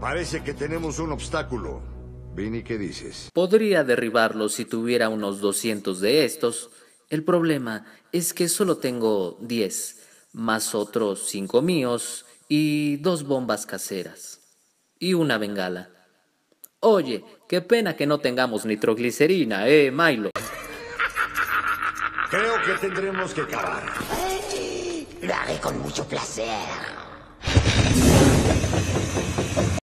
Parece que tenemos un obstáculo. Vini, ¿qué dices? Podría derribarlo si tuviera unos 200 de estos. El problema es que solo tengo 10, más otros 5 míos y dos bombas caseras. Y una bengala. Oye, qué pena que no tengamos nitroglicerina, eh, Milo. Creo que tendremos que cavar. Lo haré con mucho placer.